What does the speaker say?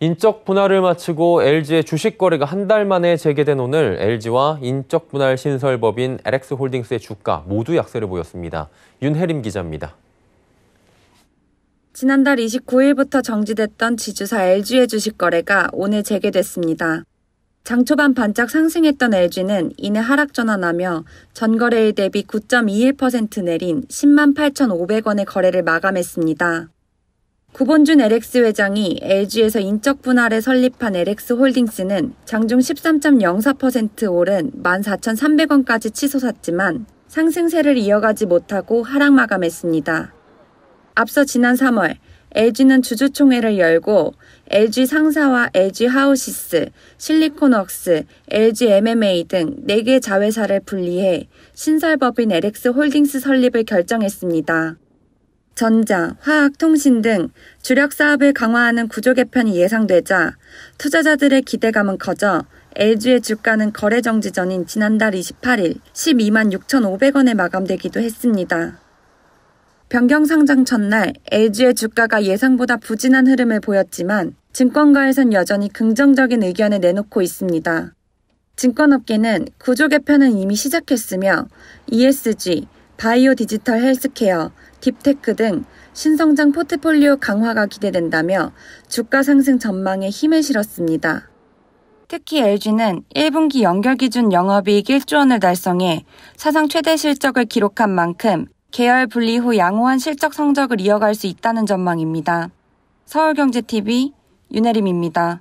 인적 분할을 마치고 LG의 주식 거래가 한 달 만에 재개된 오늘 LG와 인적 분할 신설법인 LX홀딩스의 주가 모두 약세를 보였습니다. 윤혜림 기자입니다. 지난달 29일부터 정지됐던 지주사 LG의 주식 거래가 오늘 재개됐습니다. 장 초반 반짝 상승했던 LG는 이내 하락 전환하며 전거래일 대비 9.21% 내린 10만 8,500원의 거래를 마감했습니다. 구본준 LX 회장이 LG에서 인적 분할에 설립한 LX 홀딩스는 장중 13.04% 오른 14,300원까지 치솟았지만 상승세를 이어가지 못하고 하락 마감했습니다. 앞서 지난 3월 LG는 주주총회를 열고 LG 상사와 LG 하우시스, 실리콘웍스, LG MMA 등 4개 자회사를 분리해 신설법인 LX 홀딩스 설립을 결정했습니다. 전자, 화학, 통신 등 주력 사업을 강화하는 구조 개편이 예상되자 투자자들의 기대감은 커져 LG의 주가는 거래 정지 전인 지난달 28일 12만 6,500원에 마감되기도 했습니다. 변경 상장 첫날 LG의 주가가 예상보다 부진한 흐름을 보였지만 증권가에선 여전히 긍정적인 의견을 내놓고 있습니다. 증권업계는 구조 개편은 이미 시작했으며 ESG, 바이오 디지털 헬스케어, 딥테크 등 신성장 포트폴리오 강화가 기대된다며 주가 상승 전망에 힘을 실었습니다. 특히 LG는 1분기 연결 기준 영업이익 1조 원을 달성해 사상 최대 실적을 기록한 만큼 계열 분리 후 양호한 실적 성적을 이어갈 수 있다는 전망입니다. 서울경제TV 윤혜림입니다.